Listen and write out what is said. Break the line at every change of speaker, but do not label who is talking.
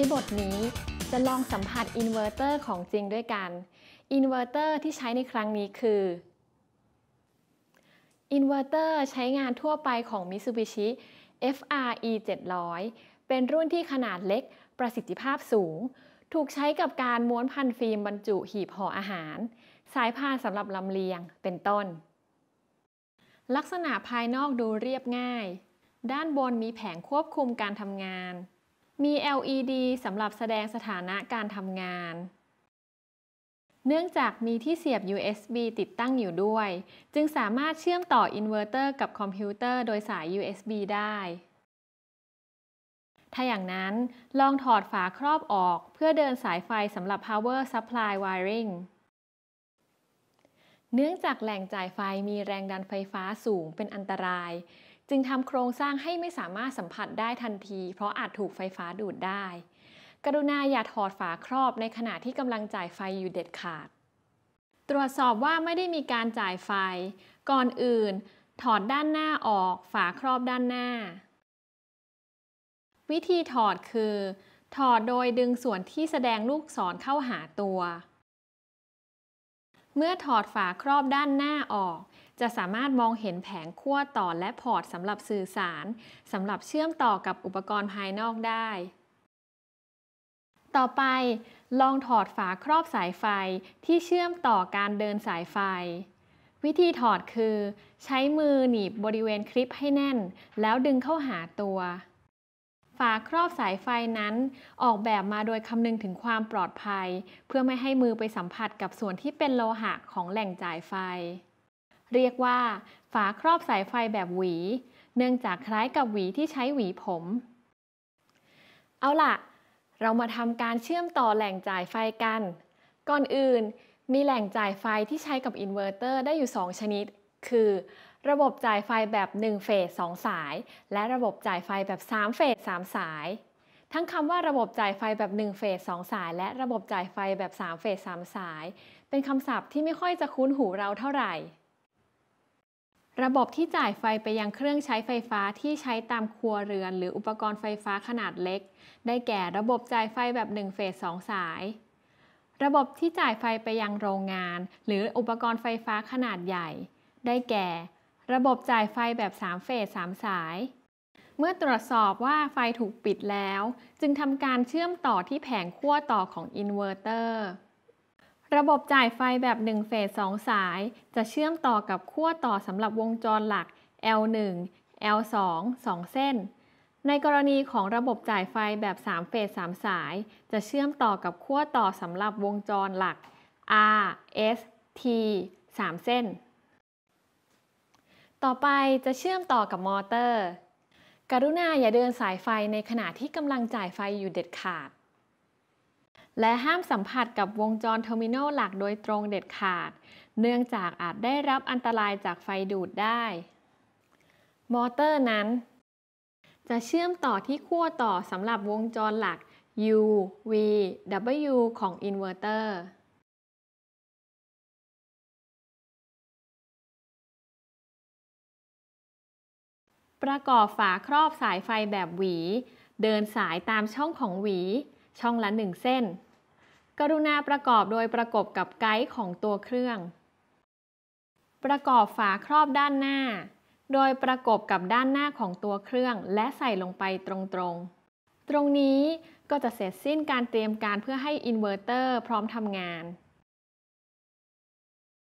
ในบทนี้จะลองสัมผัสอินเวอร์เตอร์ของจริงด้วยกัน อินเวอร์เตอร์ที่ใช้ในครั้งนี้คือ อินเวอร์เตอร์ใช้งานทั่วไปของ Mitsubishi FRE 700เป็นรุ่นที่ขนาดเล็ก ประสิทธิภาพสูง ถูกใช้กับการม้วนพันฟิล์มบรรจุหีบห่ออาหาร สายพานสำหรับลำเลียงเป็นต้น ลักษณะภายนอกดูเรียบง่าย ด้านบนมีแผงควบคุมการทำงานมี LED สำหรับแสดงสถานะการทำงาน เนื่องจากมีที่เสียบ USB ติดตั้งอยู่ด้วย จึงสามารถเชื่อมต่ออินเวอร์เตอร์กับคอมพิวเตอร์โดยสาย USB ได้ ถ้าอย่างนั้นลองถอดฝาครอบออกเพื่อเดินสายไฟสำหรับ power supply wiring เนื่องจากแหล่งจ่ายไฟมีแรงดันไฟฟ้าสูงเป็นอันตรายจึงทำโครงสร้างให้ไม่สามารถสัมผัสได้ทันที เพราะอาจถูกไฟฟ้าดูดได้ กรุณาอย่าถอดฝาครอบในขณะที่กำลังจ่ายไฟอยู่เด็ดขาด ตรวจสอบว่าไม่ได้มีการจ่ายไฟ ก่อนอื่นถอดด้านหน้าออก ฝาครอบด้านหน้า วิธีถอดคือ ถอดโดยดึงส่วนที่แสดงลูกศรเข้าหาตัว เมื่อถอดฝาครอบด้านหน้าออกจะสามารถมองเห็นแผงขั้วต่อและพอร์ตสำหรับสื่อสารสำหรับเชื่อมต่อกับอุปกรณ์ภายนอกได้ ต่อไป ลองถอดฝาครอบสายไฟที่เชื่อมต่อการเดินสายไฟ วิธีถอดคือ ใช้มือหนีบบริเวณคลิปให้แน่น แล้วดึงเข้าหาตัวฝาครอบสายไฟนั้นออกแบบมาโดยคำนึงถึงความปลอดภัย เพื่อไม่ให้มือไปสัมผัสกับส่วนที่เป็นโลหะของแหล่งจ่ายไฟเรียกว่าฝาครอบสายไฟแบบหวี เนื่องจากคล้ายกับหวีที่ใช้หวีผม เอาล่ะ เรามาทำการเชื่อมต่อแหล่งจ่ายไฟกัน ก่อนอื่น มีแหล่งจ่ายไฟที่ใช้กับอินเวอร์เตอร์ได้อยู่ 2 ชนิด คือระบบจ่ายไฟแบบ1เฟส2สาย และระบบจ่ายไฟแบบ3เฟส3สาย ทั้งคำว่าระบบจ่ายไฟแบบ1เฟส2สาย และระบบจ่ายไฟแบบ3เฟส3สาย เป็นคำศัพท์ที่ไม่ค่อยจะคุ้นหูเราเท่าไหร่ระบบที่จ่ายไฟไปยังเครื่องใช้ไฟฟ้าที่ใช้ตามครัวเรือนหรืออุปกรณ์ไฟฟ้าขนาดเล็ก ได้แก่ระบบจ่ายไฟแบบ1เฟส2สาย ระบบที่จ่ายไฟไปยังโรงงาน หรืออุปกรณ์ไฟฟ้าขนาดใหญ่ ได้แก่ ระบบจ่ายไฟแบบ3เฟส3สาย เมื่อตรวจสอบว่าไฟถูกปิดแล้ว จึงทำการเชื่อมต่อที่แผงขั้วต่อของอินเวอร์เตอร์ระบบจ่ายไฟแบบ1เฟส2สาย จะเชื่อมต่อกับขั้วต่อสำหรับวงจรหลัก L1 L2 2 เส้น ในกรณีของระบบจ่ายไฟแบบ3เฟส3สาย จะเชื่อมต่อกับขั้วต่อสำหรับวงจรหลัก R S T 3 เส้น ต่อไปจะเชื่อมต่อกับมอเตอร์ กรุณาอย่าเดินสายไฟในขณะที่กำลังจ่ายไฟอยู่เด็ดขาดและห้ามสัมผัสกับวงจรเทอร์มินอลหลักโดยตรงเด็ดขาด เนื่องจากอาจได้รับอันตรายจากไฟดูดได้ มอเตอร์นั้น จะเชื่อมต่อที่ขั้วต่อสำหรับวงจรหลัก U V W ของอินเวอร์เตอร์ ประกอบฝาครอบสายไฟแบบหวี เดินสายตามช่องของหวี ช่องละหนึ่งเส้นกรุณาประกอบโดยประกบกับไกด์ของตัวเครื่อง ประกอบฝาครอบด้านหน้า โดยประกบกับด้านหน้าของตัวเครื่องและใส่ลงไปตรงๆ ตรงนี้ก็จะเสร็จสิ้นการเตรียมการเพื่อให้อินเวอร์เตอร์พร้อมทำงาน